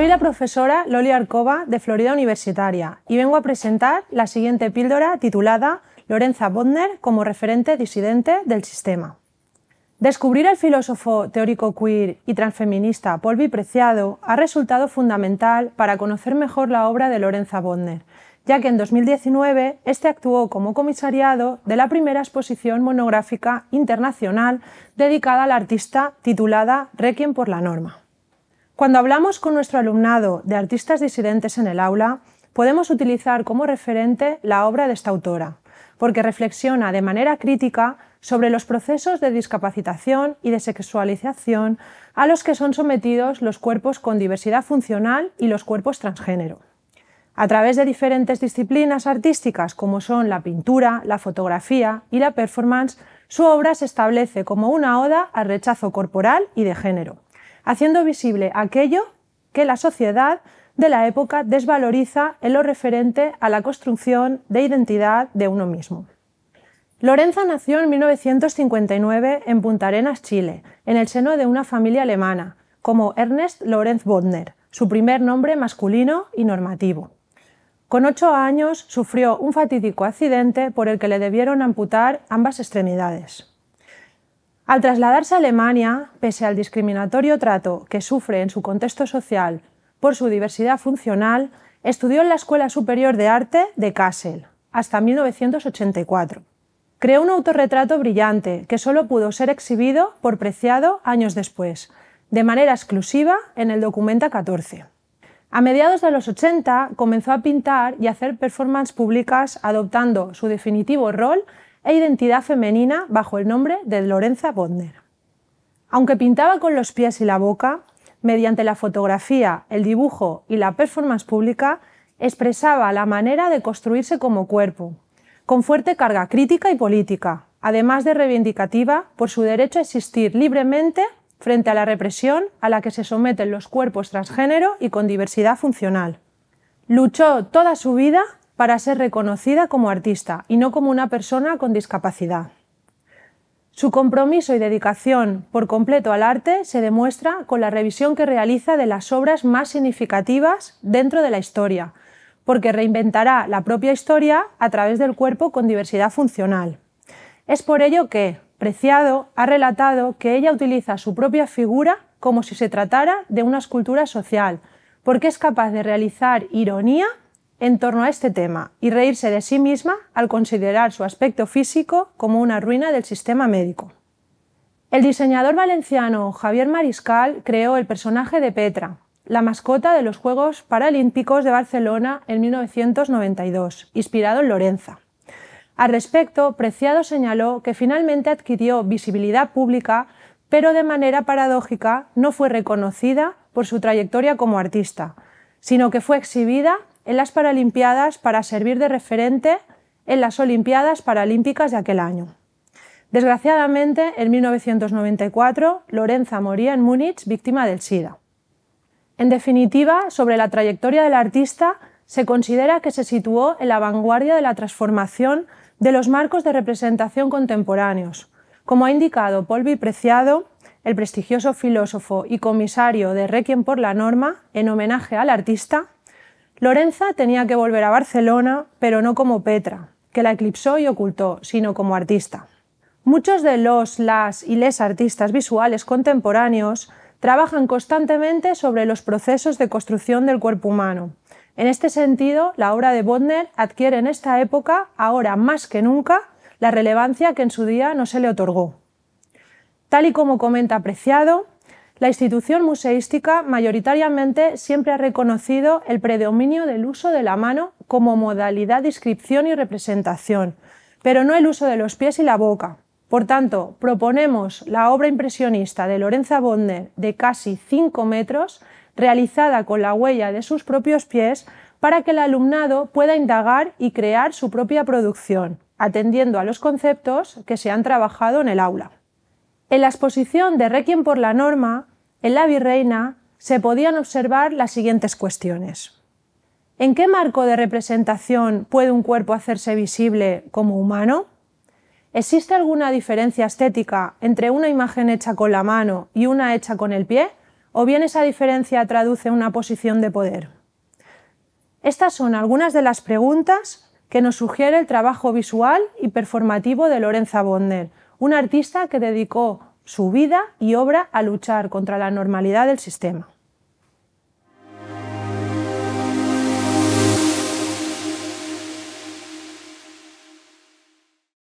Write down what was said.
Soy la profesora Loli Arcova de Florida Universitaria y vengo a presentar la siguiente píldora titulada Lorenza Bodner como referente disidente del sistema. Descubrir al filósofo teórico queer y transfeminista Polvi Preciado ha resultado fundamental para conocer mejor la obra de Lorenza Bodner, ya que en 2019 este actuó como comisariado de la primera exposición monográfica internacional dedicada al artista titulada Requiem por la norma. Cuando hablamos con nuestro alumnado de artistas disidentes en el aula, podemos utilizar como referente la obra de esta autora, porque reflexiona de manera crítica sobre los procesos de discapacitación y de sexualización a los que son sometidos los cuerpos con diversidad funcional y los cuerpos transgénero. A través de diferentes disciplinas artísticas como son la pintura, la fotografía y la performance, su obra se establece como una oda al rechazo corporal y de género haciendo visible aquello que la sociedad de la época desvaloriza en lo referente a la construcción de identidad de uno mismo. Lorenza nació en 1959 en Punta Arenas, Chile, en el seno de una familia alemana, como Ernest Lorenz Bodner, su primer nombre masculino y normativo. Con ocho años sufrió un fatídico accidente por el que le debieron amputar ambas extremidades. Al trasladarse a Alemania, pese al discriminatorio trato que sufre en su contexto social por su diversidad funcional, estudió en la Escuela Superior de Arte de Kassel hasta 1984. Creó un autorretrato brillante que solo pudo ser exhibido por Preciado años después, de manera exclusiva en el Documenta 14. A mediados de los 80 comenzó a pintar y hacer performances públicas adoptando su definitivo rol e identidad femenina bajo el nombre de Lorenza Bodner. Aunque pintaba con los pies y la boca, mediante la fotografía, el dibujo y la performance pública, expresaba la manera de construirse como cuerpo, con fuerte carga crítica y política, además de reivindicativa por su derecho a existir libremente frente a la represión a la que se someten los cuerpos transgénero y con diversidad funcional. Luchó toda su vida para ser reconocida como artista y no como una persona con discapacidad. Su compromiso y dedicación por completo al arte se demuestra con la revisión que realiza de las obras más significativas dentro de la historia, porque reinventará la propia historia a través del cuerpo con diversidad funcional. Es por ello que Preciado ha relatado que ella utiliza su propia figura como si se tratara de una escultura social, porque es capaz de realizar ironía en torno a este tema y reírse de sí misma al considerar su aspecto físico como una ruina del sistema médico. El diseñador valenciano Javier Mariscal creó el personaje de Petra, la mascota de los Juegos Paralímpicos de Barcelona en 1992, inspirado en Lorenza. Al respecto, Preciado señaló que finalmente adquirió visibilidad pública, pero de manera paradójica no fue reconocida por su trayectoria como artista, sino que fue exhibida en las Paralimpiadas para servir de referente en las Olimpiadas Paralímpicas de aquel año. Desgraciadamente, en 1994, Lorenza moría en Múnich víctima del SIDA. En definitiva, sobre la trayectoria del artista, se considera que se situó en la vanguardia de la transformación de los marcos de representación contemporáneos. Como ha indicado Polvi Preciado, el prestigioso filósofo y comisario de Requiem por la Norma, en homenaje al artista, Lorenza tenía que volver a Barcelona, pero no como Petra, que la eclipsó y ocultó, sino como artista. Muchos de los, las y les artistas visuales contemporáneos trabajan constantemente sobre los procesos de construcción del cuerpo humano. En este sentido, la obra de Bodner adquiere en esta época, ahora más que nunca, la relevancia que en su día no se le otorgó. Tal y como comenta apreciado, la institución museística mayoritariamente siempre ha reconocido el predominio del uso de la mano como modalidad de inscripción y representación, pero no el uso de los pies y la boca. Por tanto, proponemos la obra impresionista de Lorenza Bondner de casi 5 metros, realizada con la huella de sus propios pies, para que el alumnado pueda indagar y crear su propia producción, atendiendo a los conceptos que se han trabajado en el aula. En la exposición de Requiem por la norma, en la virreina, se podían observar las siguientes cuestiones. ¿En qué marco de representación puede un cuerpo hacerse visible como humano? ¿Existe alguna diferencia estética entre una imagen hecha con la mano y una hecha con el pie? ¿O bien esa diferencia traduce una posición de poder? Estas son algunas de las preguntas que nos sugiere el trabajo visual y performativo de Lorenza Bonder, un artista que dedicó su vida y obra a luchar contra la normalidad del sistema.